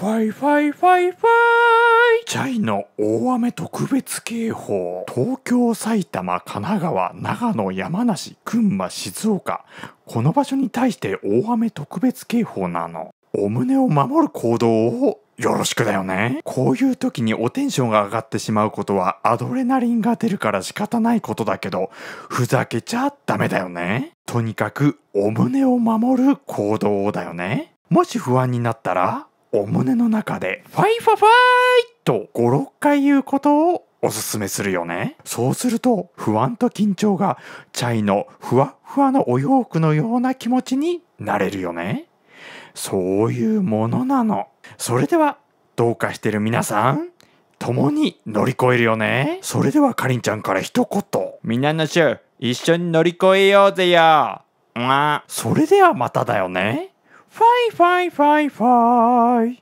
ファイファイファイファイチャイの大雨特別警報東京埼玉神奈川長野山梨群馬静岡この場所に対して大雨特別警報なのお胸を守る行動をよろしくだよねこういう時におテンションが上がってしまうことはアドレナリンが出るから仕方ないことだけどふざけちゃダメだよねとにかくお胸を守る行動だよねもし不安になったらお胸の中でファイファファイと56回言うことをおすすめするよねそうすると不安と緊張がチャイのふわふわのお洋服のような気持ちになれるよねそういうものなのそれではどうかしてる皆さん共に乗り越えるよねそれではかりんちゃんから一言みんなの衆一緒に乗り越えようぜようん、それではまただよね Fry, fry, fry, fry.